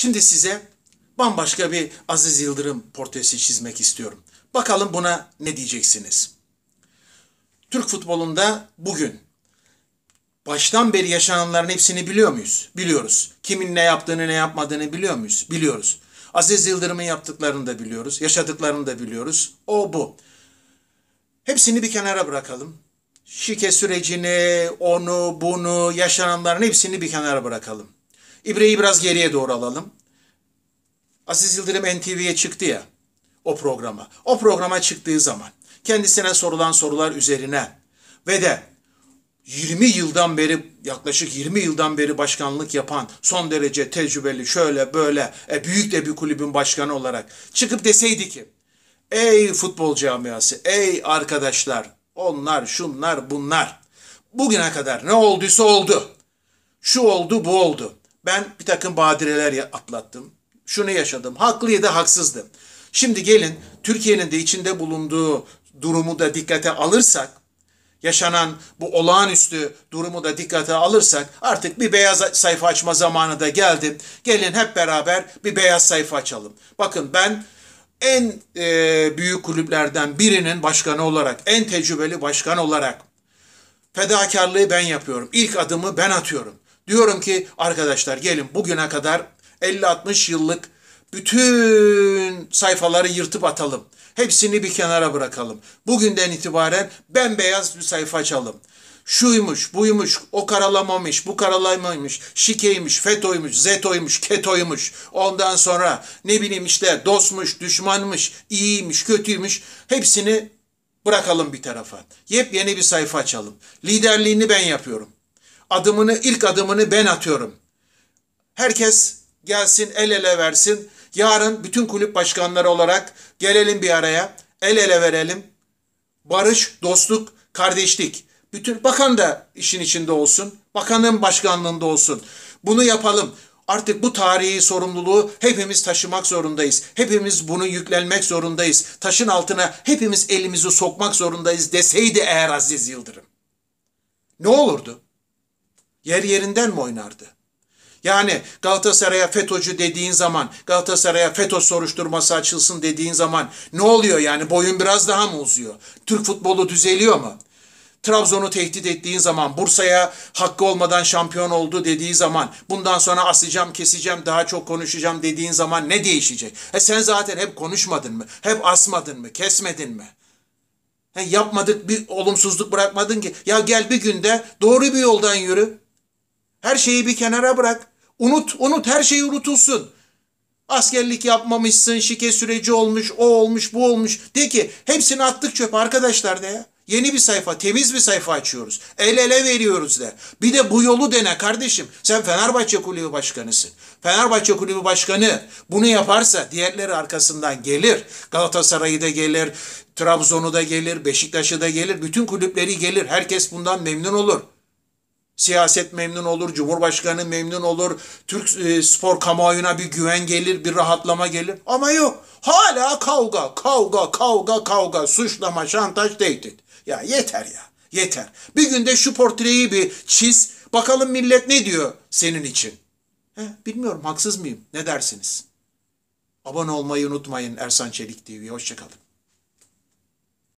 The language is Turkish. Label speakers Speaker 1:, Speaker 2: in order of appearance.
Speaker 1: Şimdi size bambaşka bir Aziz Yıldırım portresi çizmek istiyorum. Bakalım buna ne diyeceksiniz? Türk futbolunda bugün baştan beri yaşananların hepsini biliyor muyuz? Biliyoruz. Kimin ne yaptığını ne yapmadığını biliyor muyuz? Biliyoruz. Aziz Yıldırım'ın yaptıklarını da biliyoruz. Yaşadıklarını da biliyoruz. O bu. Hepsini bir kenara bırakalım. Şike sürecini, onu, bunu, yaşananların hepsini bir kenara bırakalım. İbreyi biraz geriye doğru alalım. Aziz Yıldırım NTV'ye çıktı ya o programa. O programa çıktığı zaman kendisine sorulan sorular üzerine ve de 20 yıldan beri yaklaşık 20 yıldan beri başkanlık yapan son derece tecrübeli şöyle böyle e, büyük de bir kulübün başkanı olarak çıkıp deseydi ki ey futbol camiası ey arkadaşlar onlar şunlar bunlar bugüne kadar ne olduysa oldu şu oldu bu oldu ben bir takım badireler atlattım. Şunu yaşadım. da haksızdı. Şimdi gelin Türkiye'nin de içinde bulunduğu durumu da dikkate alırsak, yaşanan bu olağanüstü durumu da dikkate alırsak artık bir beyaz sayfa açma zamanı da geldi. Gelin hep beraber bir beyaz sayfa açalım. Bakın ben en e, büyük kulüplerden birinin başkanı olarak, en tecrübeli başkan olarak fedakarlığı ben yapıyorum. İlk adımı ben atıyorum. Diyorum ki arkadaşlar gelin bugüne kadar 50-60 yıllık bütün sayfaları yırtıp atalım. Hepsini bir kenara bırakalım. Bugünden itibaren bembeyaz bir sayfa açalım. Şuymuş, buymuş, o karalamamış, bu karalamamış, şikeymiş, fetoymuş, zetoymuş, ketoymuş. Ondan sonra ne bileyim işte dostmuş, düşmanmış, iyiymiş, kötüymüş. Hepsini bırakalım bir tarafa. Yepyeni bir sayfa açalım. Liderliğini ben yapıyorum adımını, ilk adımını ben atıyorum. Herkes gelsin, el ele versin. Yarın bütün kulüp başkanları olarak gelelim bir araya, el ele verelim. Barış, dostluk, kardeşlik. Bütün bakan da işin içinde olsun. Bakanın başkanlığında olsun. Bunu yapalım. Artık bu tarihi sorumluluğu hepimiz taşımak zorundayız. Hepimiz bunu yüklenmek zorundayız. Taşın altına hepimiz elimizi sokmak zorundayız deseydi eğer Aziz Yıldırım. Ne olurdu? Yer yerinden mi oynardı? Yani Galatasaray'a FETÖ'cü dediğin zaman, Galatasaray'a FETÖ soruşturması açılsın dediğin zaman ne oluyor yani? Boyun biraz daha mı uzuyor? Türk futbolu düzeliyor mu? Trabzon'u tehdit ettiğin zaman, Bursa'ya hakkı olmadan şampiyon oldu dediği zaman, bundan sonra asacağım, keseceğim, daha çok konuşacağım dediğin zaman ne değişecek? E sen zaten hep konuşmadın mı? Hep asmadın mı? Kesmedin mi? He yapmadık bir olumsuzluk bırakmadın ki. Ya gel bir günde doğru bir yoldan yürü. Her şeyi bir kenara bırak. Unut, unut her şey unutulsun. Askerlik yapmamışsın, şike süreci olmuş, o olmuş, bu olmuş. De ki hepsini attık çöp arkadaşlar de ya. Yeni bir sayfa, temiz bir sayfa açıyoruz. El ele veriyoruz de. Bir de bu yolu dene kardeşim. Sen Fenerbahçe Kulübü Başkanısın. Fenerbahçe Kulübü Başkanı bunu yaparsa diğerleri arkasından gelir. Galatasaray'ı da gelir, Trabzon'u da gelir, Beşiktaş'ı da gelir. Bütün kulüpleri gelir. Herkes bundan memnun olur. Siyaset memnun olur, Cumhurbaşkanı memnun olur, Türk e, spor kamuoyuna bir güven gelir, bir rahatlama gelir. Ama yok. Hala kavga, kavga, kavga, kavga, suçlama, şantaj, tehdit. Ya yeter ya, yeter. Bir günde şu portreyi bir çiz, bakalım millet ne diyor senin için. He, bilmiyorum haksız mıyım, ne dersiniz? Abone olmayı unutmayın Ersan Çelik TV'ye, hoşçakalın.